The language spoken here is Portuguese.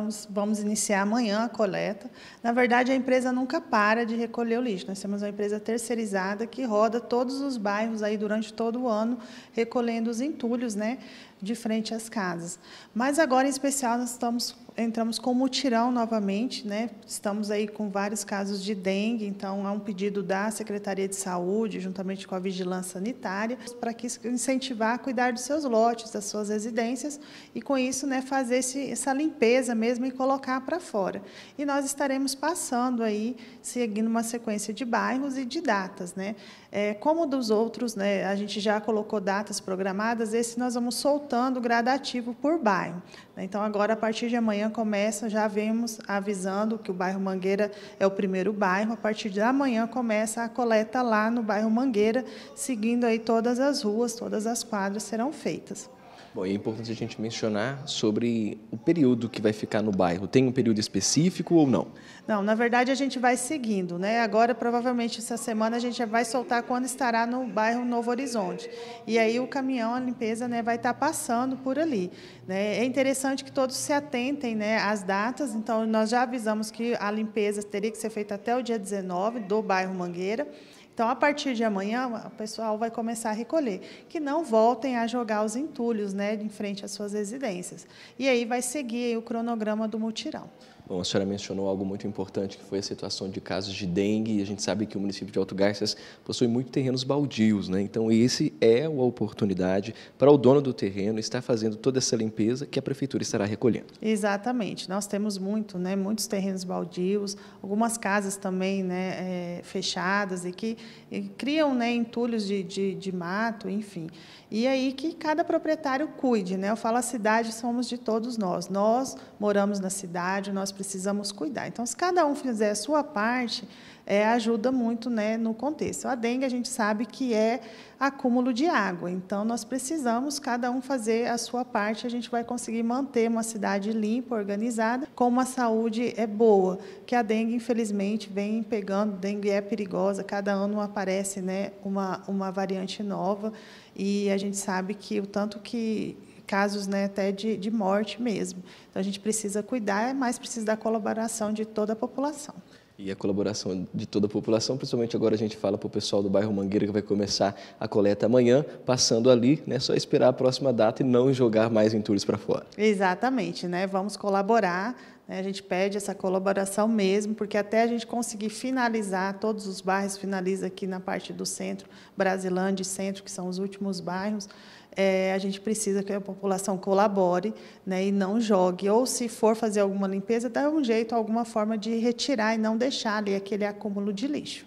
Vamos, vamos, iniciar amanhã a coleta. Na verdade, a empresa nunca para de recolher o lixo. Nós né? temos uma empresa terceirizada que roda todos os bairros aí durante todo o ano, recolhendo os entulhos né, de frente às casas. Mas agora, em especial, nós estamos, entramos com mutirão novamente. Né? Estamos aí com vários casos de dengue, então há um pedido da Secretaria de Saúde, juntamente com a Vigilância Sanitária, para que incentivar a cuidar dos seus lotes, das suas residências, e com isso né, fazer esse, essa limpeza mesmo e colocar para fora. E nós estaremos passando aí, seguindo uma sequência de bairros e de datas. Né? É, como dos outros, né, a gente já colocou datas programadas, esse nós vamos soltando gradativo por bairro. Né? Então, agora, a partir de amanhã, começa, já vemos avisando que o bairro Mangueira é o primeiro bairro. A partir de amanhã, começa a coleta lá no bairro Mangueira, seguindo aí todas as ruas, todas as quadras serão feitas. Bom, é importante a gente mencionar sobre o período que vai ficar no bairro. Tem um período específico ou não? Não, na verdade a gente vai seguindo, né? Agora provavelmente essa semana a gente vai soltar quando estará no bairro Novo Horizonte. E aí o caminhão, a limpeza, né, vai estar passando por ali. Né? É interessante que todos se atentem, né, às datas. Então nós já avisamos que a limpeza teria que ser feita até o dia 19 do bairro Mangueira. Então, a partir de amanhã, o pessoal vai começar a recolher. Que não voltem a jogar os entulhos né, em frente às suas residências. E aí vai seguir aí, o cronograma do mutirão. Bom, a senhora mencionou algo muito importante, que foi a situação de casos de dengue, e a gente sabe que o município de Alto Garças possui muitos terrenos baldios, né? Então, esse é a oportunidade para o dono do terreno estar fazendo toda essa limpeza que a prefeitura estará recolhendo. Exatamente. Nós temos muito, né? Muitos terrenos baldios, algumas casas também, né? É, fechadas e que e criam, né? Entulhos de, de, de mato, enfim. E aí que cada proprietário cuide, né? Eu falo a cidade somos de todos nós. Nós moramos na cidade, nós precisamos cuidar. Então, se cada um fizer a sua parte, é, ajuda muito né, no contexto. A dengue, a gente sabe que é acúmulo de água, então nós precisamos cada um fazer a sua parte, a gente vai conseguir manter uma cidade limpa, organizada, com uma saúde é boa, que a dengue, infelizmente, vem pegando, dengue é perigosa, cada ano aparece né, uma, uma variante nova, e a gente sabe que o tanto que casos né, até de, de morte mesmo. Então, a gente precisa cuidar, mas precisa da colaboração de toda a população. E a colaboração de toda a população, principalmente agora a gente fala para o pessoal do bairro Mangueira que vai começar a coleta amanhã, passando ali, né? Só esperar a próxima data e não jogar mais entulhos para fora. Exatamente, né? Vamos colaborar né, a gente pede essa colaboração mesmo, porque até a gente conseguir finalizar, todos os bairros finaliza aqui na parte do centro, Brasilândia e centro, que são os últimos bairros, é, a gente precisa que a população colabore né, e não jogue. Ou, se for fazer alguma limpeza, dá um jeito, alguma forma de retirar e não deixar ali aquele acúmulo de lixo.